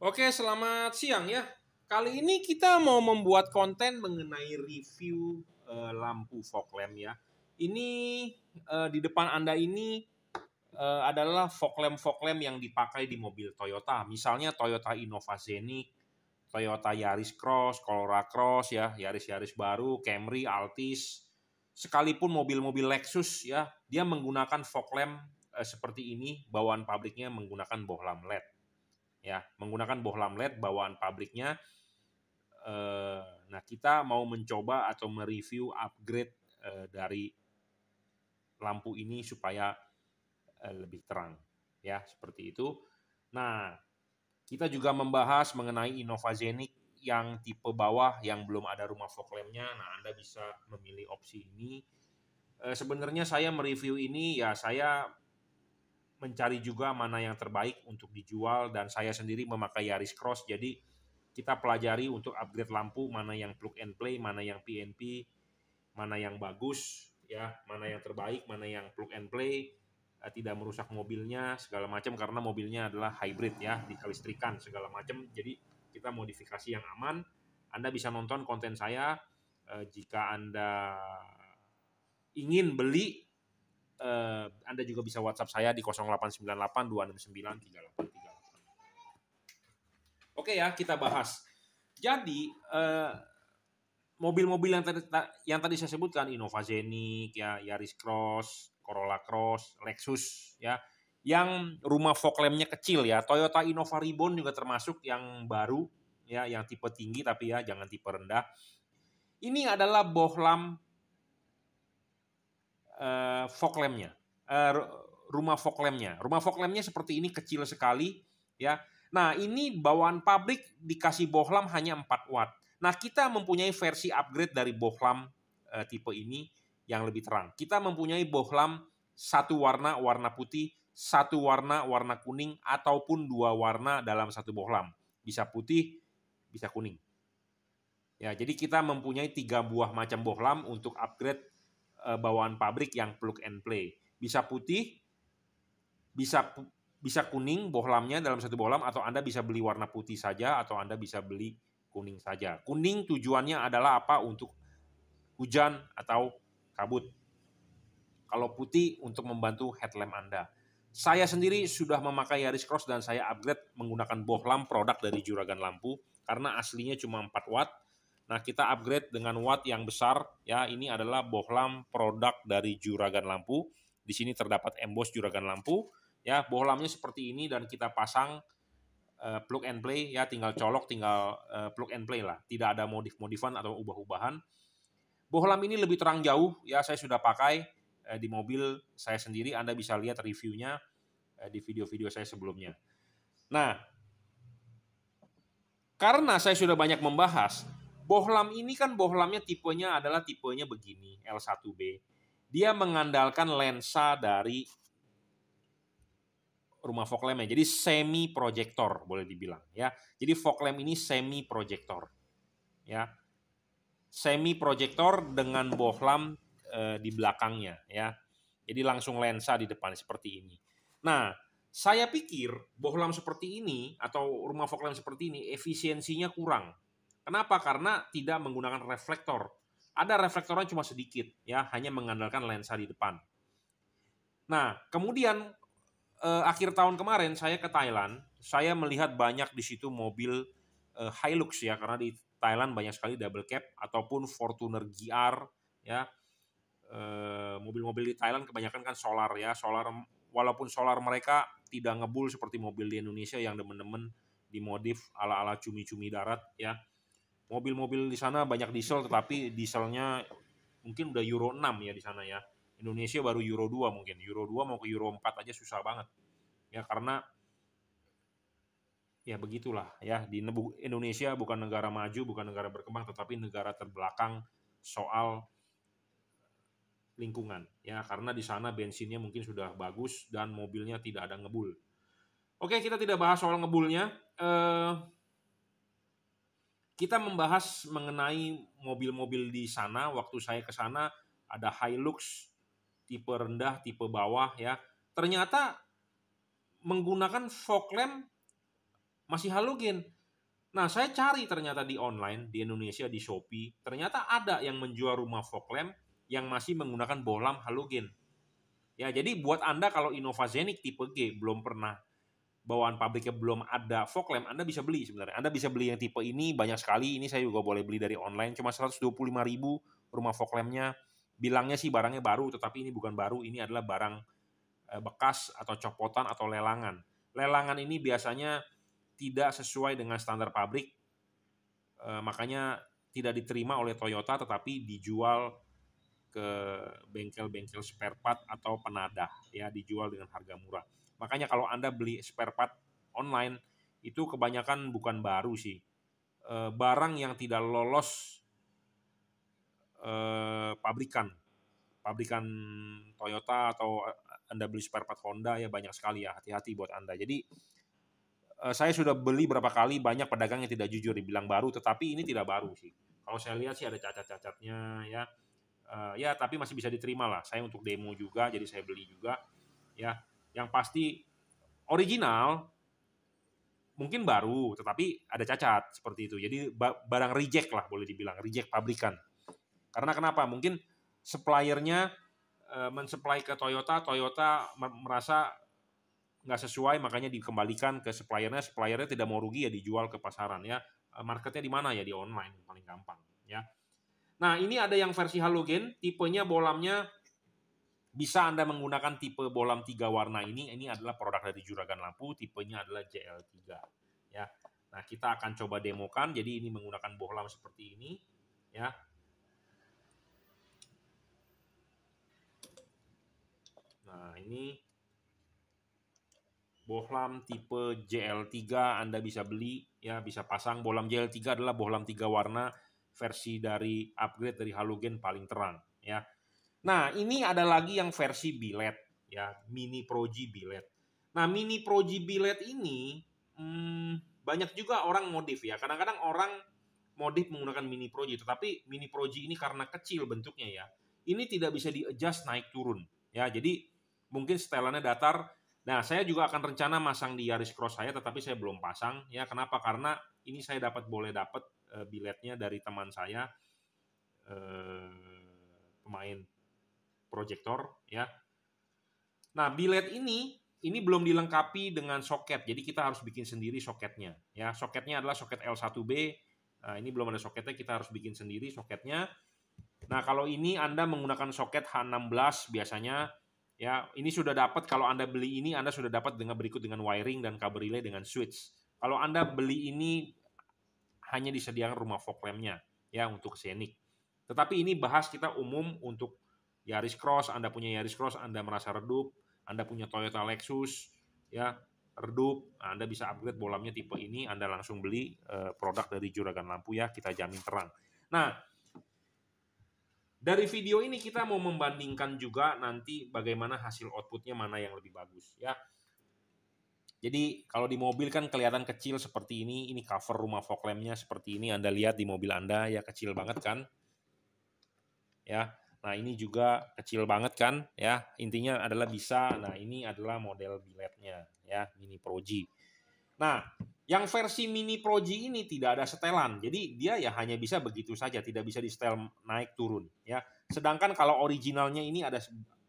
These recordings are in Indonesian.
Oke, selamat siang ya. Kali ini kita mau membuat konten mengenai review uh, lampu fog lamp ya. Ini uh, di depan Anda ini uh, adalah fog lamp fog lamp yang dipakai di mobil Toyota. Misalnya Toyota Innova Zenith, Toyota Yaris Cross, Corolla Cross ya, Yaris-Yaris baru, Camry, Altis, sekalipun mobil-mobil Lexus ya, dia menggunakan fog lamp uh, seperti ini, bawaan pabriknya menggunakan bohlam LED ya menggunakan bohlam LED bawaan pabriknya. Eh, nah kita mau mencoba atau mereview upgrade eh, dari lampu ini supaya eh, lebih terang ya seperti itu. Nah kita juga membahas mengenai Innovazenic yang tipe bawah yang belum ada rumah fog lampnya. Nah Anda bisa memilih opsi ini. sebenarnya saya mereview ini ya saya mencari juga mana yang terbaik untuk dijual dan saya sendiri memakai Yaris Cross jadi kita pelajari untuk upgrade lampu mana yang plug and play, mana yang PNP, mana yang bagus ya, mana yang terbaik, mana yang plug and play eh, tidak merusak mobilnya segala macam karena mobilnya adalah hybrid ya, dikalistrikan segala macam. Jadi kita modifikasi yang aman. Anda bisa nonton konten saya eh, jika Anda ingin beli uh, Anda juga bisa WhatsApp saya di 0898 269 3838. Oke ya, kita bahas. Jadi mobil eh, mobil-mobil yang tadi yang tadi saya sebutkan Innova Zenik ya Yaris Cross, Corolla Cross, Lexus ya yang rumah fog lampnya kecil ya Toyota Innova Ribbon juga termasuk yang baru ya yang tipe tinggi tapi ya jangan tipe rendah ini adalah bohlam uh, fog lampnya, uh, rumah fog lampnya. Rumah fog lampnya seperti ini kecil sekali, ya. Nah ini bawaan pabrik dikasih bohlam hanya 4 watt. Nah kita mempunyai versi upgrade dari bohlam uh, eh, tipe ini yang lebih terang. Kita mempunyai bohlam satu warna warna putih, satu warna warna kuning ataupun dua warna dalam satu bohlam. Bisa putih, bisa kuning. Ya, jadi kita mempunyai tiga buah macam bohlam untuk upgrade Eh, bawaan pabrik yang plug and play. Bisa putih, bisa bisa kuning bohlamnya dalam satu bohlam atau Anda bisa beli warna putih saja atau Anda bisa beli kuning saja. Kuning tujuannya adalah apa? Untuk hujan atau kabut. Kalau putih untuk membantu headlamp Anda. Saya sendiri sudah memakai Yaris Cross dan saya upgrade menggunakan bohlam produk dari Juragan Lampu karena aslinya cuma 4 watt Nah, kita upgrade dengan watt yang besar ya. Ini adalah bohlam produk dari juragan lampu. Di sini terdapat emboss juragan lampu ya. Bohlamnya seperti ini dan kita pasang uh, plug and play ya, tinggal colok, tinggal uh, plug and play lah. Tidak ada modif-modifan atau ubah-ubahan. Bohlam ini lebih terang jauh ya. Saya sudah pakai uh, di mobil saya sendiri. Anda bisa lihat reviewnya uh, di video-video saya sebelumnya. Nah, karena saya sudah banyak membahas Bohlam ini kan bohlamnya tipenya adalah tipenya begini, L1B. Dia mengandalkan lensa dari rumah fog lamp ya, Jadi semi proyektor boleh dibilang ya. Jadi fog lamp ini semi proyektor. Ya. Semi proyektor dengan bohlam e, di belakangnya ya. Jadi langsung lensa di depan seperti ini. Nah, saya pikir bohlam seperti ini atau rumah fog lamp seperti ini efisiensinya kurang Kenapa? Karena tidak menggunakan reflektor. Ada reflektornya cuma sedikit, ya, hanya mengandalkan lensa di depan. Nah, kemudian eh, akhir tahun kemarin saya ke Thailand, saya melihat banyak di situ mobil eh, Hilux ya, karena di Thailand banyak sekali double cab ataupun Fortuner GR, ya. mobil eh, mobil-mobil di Thailand kebanyakan kan solar ya, solar walaupun solar mereka tidak ngebul seperti mobil di Indonesia yang demen-demen dimodif ala-ala cumi-cumi darat ya mobil-mobil di sana banyak diesel tetapi dieselnya mungkin udah Euro 6 ya di sana ya. Indonesia baru Euro 2 mungkin. Euro 2 mau ke Euro 4 aja susah banget. Ya karena ya begitulah ya di Indonesia bukan negara maju, bukan negara berkembang tetapi negara terbelakang soal lingkungan ya karena di sana bensinnya mungkin sudah bagus dan mobilnya tidak ada ngebul. Oke, kita tidak bahas soal ngebulnya. Eh kita membahas mengenai mobil-mobil di sana. Waktu saya ke sana ada Hilux tipe rendah, tipe bawah ya. Ternyata menggunakan fog lamp masih halogen. Nah, saya cari ternyata di online, di Indonesia, di Shopee, ternyata ada yang menjual rumah fog lamp yang masih menggunakan bohlam halogen. Ya, jadi buat Anda kalau Innova Zenik tipe G belum pernah bawaan pabriknya belum ada fog lamp, Anda bisa beli sebenarnya. Anda bisa beli yang tipe ini banyak sekali. Ini saya juga boleh beli dari online cuma ribu rumah fog lampnya. Bilangnya sih barangnya baru, tetapi ini bukan baru, ini adalah barang eh, bekas atau copotan atau lelangan. Lelangan ini biasanya tidak sesuai dengan standar pabrik. Eh, makanya tidak diterima oleh Toyota tetapi dijual ke bengkel-bengkel spare part atau penadah ya dijual dengan harga murah. Makanya kalau Anda beli spare part online itu kebanyakan bukan baru sih. E, barang yang tidak lolos e, pabrikan. Pabrikan Toyota atau eh, Anda beli spare part Honda ya banyak sekali ya, hati-hati buat Anda. Jadi e, saya sudah beli berapa kali banyak pedagang yang tidak jujur dibilang baru, tetapi ini tidak baru sih. Kalau saya lihat sih ada cacat-cacatnya ya. Uh, ya tapi masih bisa diterima lah. Saya untuk demo juga, jadi saya beli juga. Ya, yang pasti original mungkin baru tetapi ada cacat seperti itu jadi barang reject lah boleh dibilang reject pabrikan karena kenapa mungkin suppliernya e, eh, mensupply ke Toyota Toyota merasa nggak sesuai makanya dikembalikan ke suppliernya suppliernya tidak mau rugi ya dijual ke pasaran ya eh, marketnya di mana ya di online paling gampang ya nah ini ada yang versi halogen tipenya bolamnya bisa Anda menggunakan tipe bohlam tiga warna ini. Ini adalah produk dari Juragan Lampu, tipenya adalah JL3. Ya. Nah, kita akan coba demokan. Jadi ini menggunakan bohlam seperti ini, ya. Nah, ini bohlam tipe JL3 Anda bisa beli ya, bisa pasang bohlam JL3 adalah bohlam tiga warna versi dari upgrade dari halogen paling terang ya. Nah, ini ada lagi yang versi bilet ya, Mini Pro G bilet. Nah, Mini Pro G bilet ini hmm, banyak juga orang modif ya. Kadang-kadang orang modif menggunakan Mini Pro G, tetapi Mini Pro G ini karena kecil bentuknya ya, ini tidak bisa di-adjust naik turun ya. Jadi mungkin setelannya datar. Nah, saya juga akan rencana masang di Yaris Cross saya, tetapi saya belum pasang ya. Kenapa? Karena ini saya dapat boleh dapat uh, biletnya dari teman saya uh, pemain proyektor ya. Nah, bilet ini ini belum dilengkapi dengan soket. Jadi kita harus bikin sendiri soketnya ya. Soketnya adalah soket L1B. Nah, ini belum ada soketnya, kita harus bikin sendiri soketnya. Nah, kalau ini Anda menggunakan soket H16 biasanya ya, ini sudah dapat kalau Anda beli ini Anda sudah dapat dengan berikut dengan wiring dan kabel relay dengan switch. Kalau Anda beli ini hanya disediakan rumah fog lampnya ya untuk scenic. Tetapi ini bahas kita umum untuk Yaris Cross, Anda punya Yaris Cross, Anda merasa redup, Anda punya Toyota Lexus, ya redup, Anda bisa upgrade bolamnya tipe ini, Anda langsung beli uh, produk dari Juragan Lampu ya, kita jamin terang. Nah, dari video ini kita mau membandingkan juga nanti bagaimana hasil outputnya mana yang lebih bagus ya. Jadi kalau di mobil kan kelihatan kecil seperti ini, ini cover rumah fog lampnya seperti ini, Anda lihat di mobil Anda ya kecil banget kan. Ya, Nah, ini juga kecil banget kan ya. Intinya adalah bisa. Nah, ini adalah model biletnya ya, Mini Pro G. Nah, yang versi Mini Pro G ini tidak ada setelan. Jadi dia ya hanya bisa begitu saja, tidak bisa di setel naik turun ya. Sedangkan kalau originalnya ini ada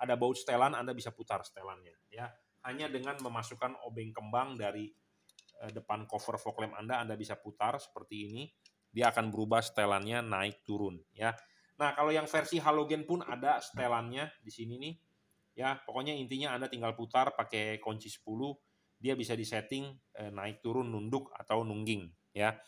ada baut setelan, Anda bisa putar setelannya ya. Hanya dengan memasukkan obeng kembang dari eh, depan cover fog lamp Anda, Anda bisa putar seperti ini. Dia akan berubah setelannya naik turun ya Nah, kalau yang versi halogen pun ada setelannya di sini nih. Ya, pokoknya intinya Anda tinggal putar pakai kunci 10, dia bisa disetting eh, naik turun nunduk atau nungging, ya.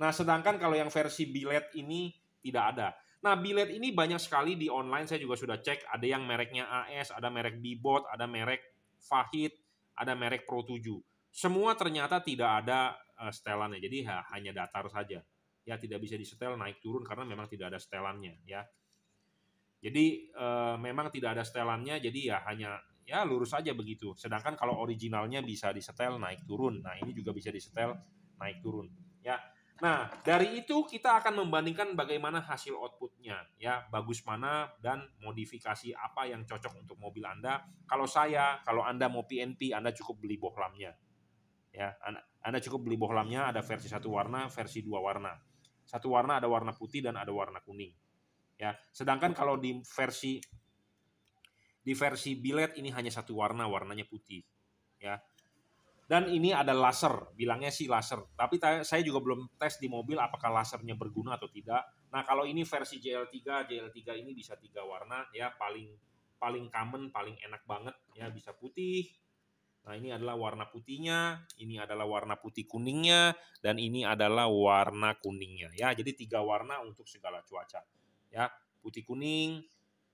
Nah, sedangkan kalau yang versi bilet ini tidak ada. Nah, bilet ini banyak sekali di online saya juga sudah cek, ada yang mereknya AS, ada merek Bibot, ada merek Fahid, ada merek Pro 7. Semua ternyata tidak ada uh, setelannya. Jadi hanya datar saja ya tidak bisa disetel naik turun karena memang tidak ada setelannya ya. Jadi e, memang tidak ada setelannya jadi ya hanya ya lurus saja begitu. Sedangkan kalau originalnya bisa disetel naik turun. Nah, ini juga bisa disetel naik turun ya. Nah, dari itu kita akan membandingkan bagaimana hasil outputnya, ya, bagus mana dan modifikasi apa yang cocok untuk mobil Anda. Kalau saya, kalau Anda mau PNP, Anda cukup beli bohlamnya, ya, Anda, anda cukup beli bohlamnya, ada versi satu warna, versi dua warna. Satu warna ada warna putih dan ada warna kuning. Ya, sedangkan kalau di versi di versi bilet ini hanya satu warna, warnanya putih. Ya. Dan ini ada laser, bilangnya sih laser. Tapi saya juga belum tes di mobil apakah lasernya berguna atau tidak. Nah, kalau ini versi JL3, JL3 ini bisa tiga warna ya, paling paling common, paling enak banget ya, bisa putih, Nah, ini adalah warna putihnya, ini adalah warna putih kuningnya, dan ini adalah warna kuningnya. Ya, jadi tiga warna untuk segala cuaca. Ya, putih kuning,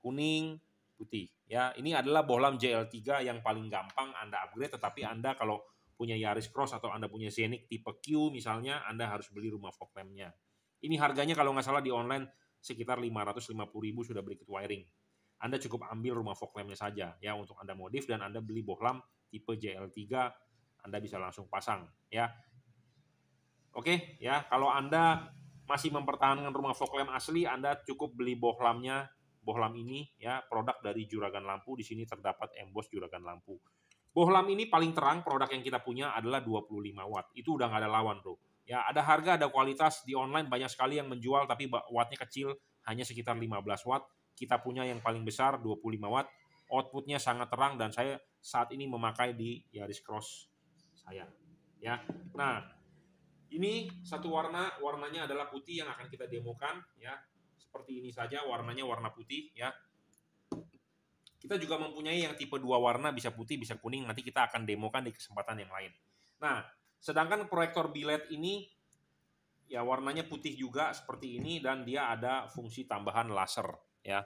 kuning, putih. Ya, ini adalah bohlam JL3 yang paling gampang Anda upgrade, tetapi Anda kalau punya Yaris Cross atau Anda punya Scenic tipe Q misalnya, Anda harus beli rumah fog lampnya. Ini harganya kalau nggak salah di online sekitar 550 ribu sudah berikut wiring. Anda cukup ambil rumah fog lampnya saja ya untuk Anda modif dan Anda beli bohlam tipe JL3 Anda bisa langsung pasang ya. Oke ya, kalau Anda masih mempertahankan rumah Falkland asli, Anda cukup beli bohlamnya, bohlam ini ya, produk dari Juragan Lampu. Di sini terdapat emboss Juragan Lampu. Bohlam ini paling terang produk yang kita punya adalah 25 watt. Itu udah nggak ada lawan, Bro. Ya, ada harga, ada kualitas di online banyak sekali yang menjual tapi wattnya kecil, hanya sekitar 15 watt. Kita punya yang paling besar 25 watt outputnya sangat terang dan saya saat ini memakai di Yaris Cross saya. Ya. Nah, ini satu warna, warnanya adalah putih yang akan kita demokan ya. Seperti ini saja warnanya warna putih ya. Kita juga mempunyai yang tipe dua warna bisa putih, bisa kuning, nanti kita akan demokan di kesempatan yang lain. Nah, sedangkan proyektor bilet ini ya warnanya putih juga seperti ini dan dia ada fungsi tambahan laser ya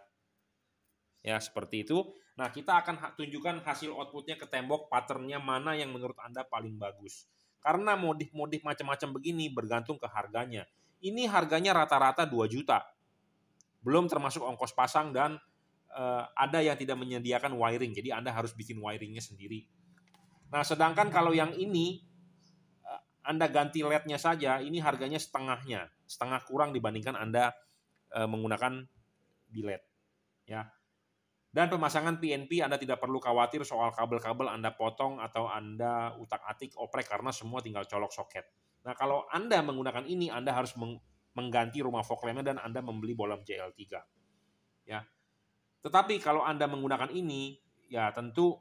ya seperti itu. Nah kita akan tunjukkan hasil outputnya ke tembok patternnya mana yang menurut anda paling bagus. Karena modif-modif macam-macam begini bergantung ke harganya. Ini harganya rata-rata 2 juta. Belum termasuk ongkos pasang dan uh, ada yang tidak menyediakan wiring. Jadi Anda harus bikin wiringnya sendiri. Nah sedangkan kalau yang ini uh, Anda ganti LED-nya saja, ini harganya setengahnya. Setengah kurang dibandingkan Anda uh, menggunakan bilet, Ya, dan pemasangan PNP Anda tidak perlu khawatir soal kabel-kabel Anda potong atau Anda utak-atik oprek karena semua tinggal colok soket. Nah kalau Anda menggunakan ini Anda harus mengganti rumah Falklandnya dan Anda membeli bolam JL3. Ya. Tetapi kalau Anda menggunakan ini ya tentu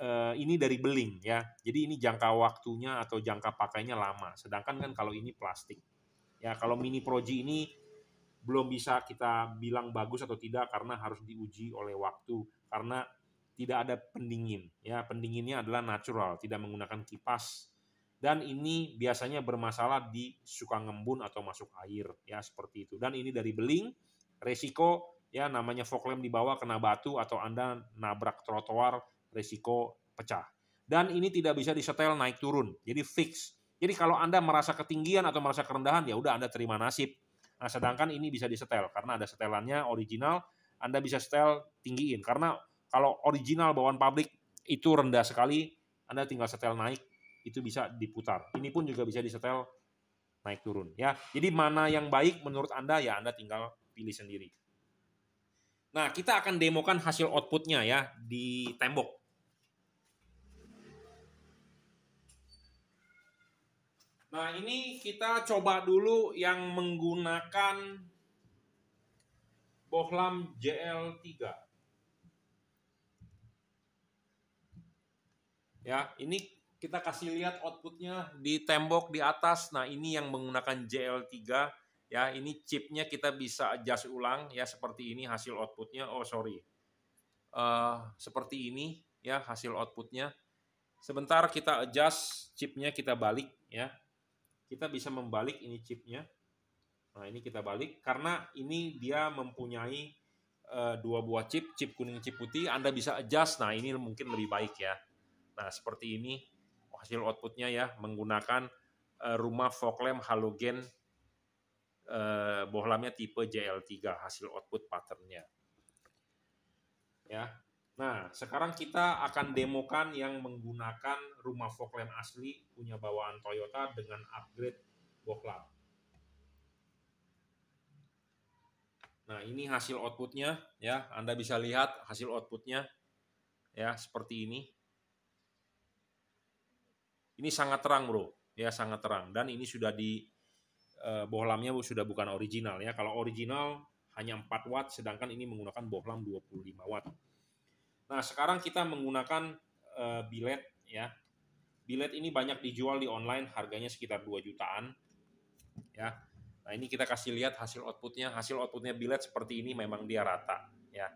eh, ini dari beling ya. Jadi ini jangka waktunya atau jangka pakainya lama. Sedangkan kan kalau ini plastik. Ya kalau mini proji ini belum bisa kita bilang bagus atau tidak karena harus diuji oleh waktu karena tidak ada pendingin ya pendinginnya adalah natural tidak menggunakan kipas dan ini biasanya bermasalah di suka ngembun atau masuk air ya seperti itu dan ini dari beling resiko ya namanya fog lamp di kena batu atau anda nabrak trotoar resiko pecah dan ini tidak bisa disetel naik turun jadi fix jadi kalau anda merasa ketinggian atau merasa kerendahan ya udah anda terima nasib Nah, sedangkan ini bisa disetel karena ada setelannya original, Anda bisa setel tinggiin karena kalau original bawaan pabrik itu rendah sekali, Anda tinggal setel naik itu bisa diputar. Ini pun juga bisa disetel naik turun ya. Jadi mana yang baik menurut Anda ya Anda tinggal pilih sendiri. Nah, kita akan demokan hasil outputnya ya di tembok. Nah, ini kita coba dulu yang menggunakan bohlam JL3. Ya, ini kita kasih lihat outputnya di tembok di atas. Nah, ini yang menggunakan JL3. Ya, ini chipnya kita bisa adjust ulang. Ya, seperti ini hasil outputnya. Oh, sorry. Uh, seperti ini ya hasil outputnya. Sebentar kita adjust chipnya kita balik ya kita bisa membalik ini chipnya. Nah ini kita balik karena ini dia mempunyai uh, dua buah chip, chip kuning, chip putih. Anda bisa adjust. Nah ini mungkin lebih baik ya. Nah seperti ini hasil outputnya ya menggunakan uh, rumah fog lamp halogen uh, bohlamnya tipe JL3 hasil output patternnya. Ya, Nah, sekarang kita akan demokan yang menggunakan rumah Falkland asli punya bawaan Toyota dengan upgrade bohlam. Nah, ini hasil outputnya ya. Anda bisa lihat hasil outputnya ya seperti ini. Ini sangat terang, Bro. Ya, sangat terang dan ini sudah di eh, bohlamnya sudah bukan original ya. Kalau original hanya 4 watt sedangkan ini menggunakan bohlam 25 watt. Nah, sekarang kita menggunakan uh, bilet ya. Bilet ini banyak dijual di online, harganya sekitar 2 jutaan. Ya. Nah, ini kita kasih lihat hasil outputnya. Hasil outputnya bilet seperti ini memang dia rata ya.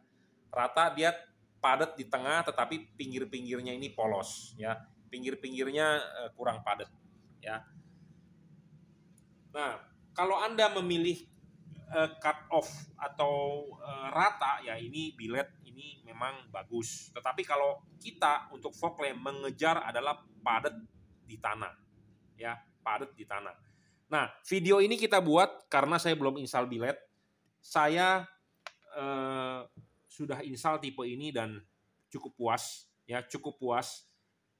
Rata dia padat di tengah tetapi pinggir-pinggirnya ini polos ya. Pinggir-pinggirnya uh, kurang padat ya. Nah, kalau Anda memilih uh, cut off atau uh, rata ya ini bilet ini memang bagus. Tetapi kalau kita untuk Vogel mengejar adalah padat di tanah. Ya, padat di tanah. Nah, video ini kita buat karena saya belum install bilet. Saya eh, sudah install tipe ini dan cukup puas, ya cukup puas.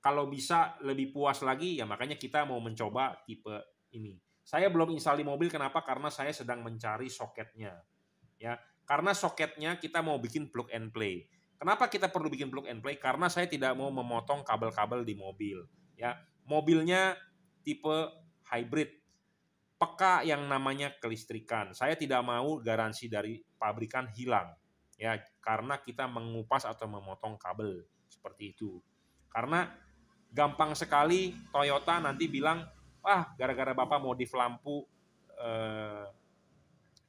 Kalau bisa lebih puas lagi, ya makanya kita mau mencoba tipe ini. Saya belum install di mobil, kenapa? Karena saya sedang mencari soketnya, ya karena soketnya kita mau bikin plug and play. Kenapa kita perlu bikin plug and play? Karena saya tidak mau memotong kabel-kabel di mobil. Ya, mobilnya tipe hybrid, peka yang namanya kelistrikan. Saya tidak mau garansi dari pabrikan hilang, ya, karena kita mengupas atau memotong kabel seperti itu. Karena gampang sekali Toyota nanti bilang, wah gara-gara bapak modif lampu eh,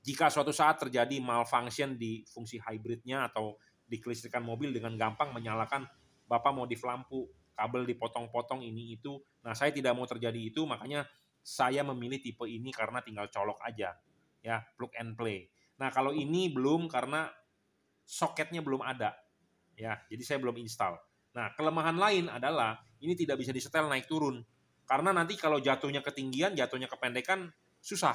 jika suatu saat terjadi malfunction di fungsi hybridnya atau di kelistrikan mobil dengan gampang menyalakan bapak modif lampu kabel dipotong-potong ini itu nah saya tidak mau terjadi itu makanya saya memilih tipe ini karena tinggal colok aja ya plug and play nah kalau ini belum karena soketnya belum ada ya jadi saya belum install nah kelemahan lain adalah ini tidak bisa disetel naik turun karena nanti kalau jatuhnya ketinggian jatuhnya kependekan susah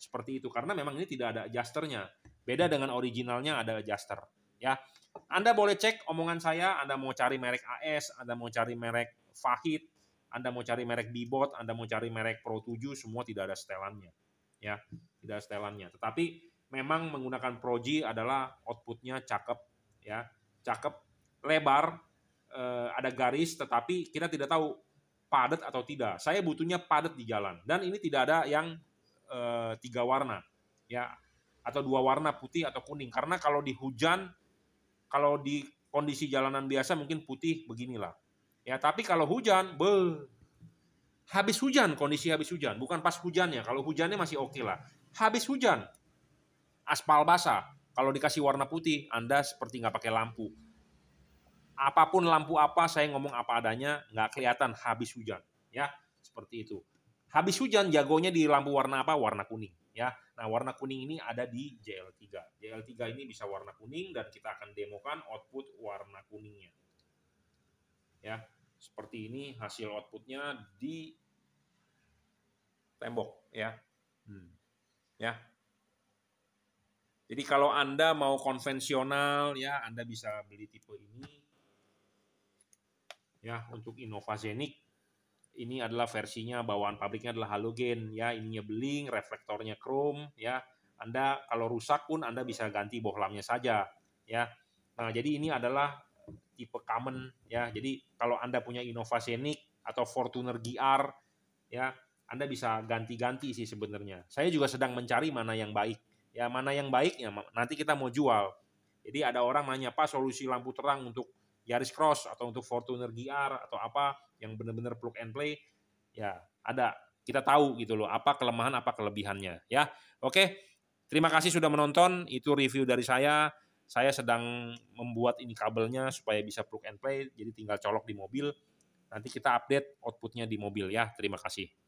seperti itu karena memang ini tidak ada adjusternya. Beda dengan originalnya ada adjuster. Ya, Anda boleh cek omongan saya. Anda mau cari merek AS, Anda mau cari merek Fahid, Anda mau cari merek Bibot, Anda mau cari merek Pro 7, semua tidak ada setelannya. Ya, tidak ada setelannya. Tetapi memang menggunakan Pro G adalah outputnya cakep, ya, cakep, lebar, eh, ada garis, tetapi kita tidak tahu padat atau tidak. Saya butuhnya padat di jalan. Dan ini tidak ada yang uh, tiga warna ya atau dua warna putih atau kuning karena kalau di hujan kalau di kondisi jalanan biasa mungkin putih beginilah ya tapi kalau hujan be habis hujan kondisi habis hujan bukan pas hujannya kalau hujannya masih oke okay lah habis hujan aspal basah kalau dikasih warna putih anda seperti nggak pakai lampu apapun lampu apa saya ngomong apa adanya nggak kelihatan habis hujan ya seperti itu Habis hujan jagonya di lampu warna apa? Warna kuning ya. Nah, warna kuning ini ada di JL3. JL3 ini bisa warna kuning dan kita akan demokan output warna kuningnya. Ya, seperti ini hasil outputnya di tembok ya. Hmm. Ya. Jadi kalau Anda mau konvensional ya Anda bisa beli tipe ini. Ya, untuk Innova Zenik ini adalah versinya bawaan pabriknya adalah halogen ya ininya beling reflektornya chrome ya anda kalau rusak pun anda bisa ganti bohlamnya saja ya nah jadi ini adalah tipe common ya jadi kalau anda punya Innova Scenic atau Fortuner GR ya anda bisa ganti-ganti sih sebenarnya saya juga sedang mencari mana yang baik ya mana yang baik ya nanti kita mau jual jadi ada orang nanya pak solusi lampu terang untuk Yaris Cross atau untuk Fortuner GR atau apa yang benar-benar plug and play ya ada kita tahu gitu loh apa kelemahan apa kelebihannya ya oke terima kasih sudah menonton itu review dari saya saya sedang membuat ini kabelnya supaya bisa plug and play jadi tinggal colok di mobil nanti kita update outputnya di mobil ya terima kasih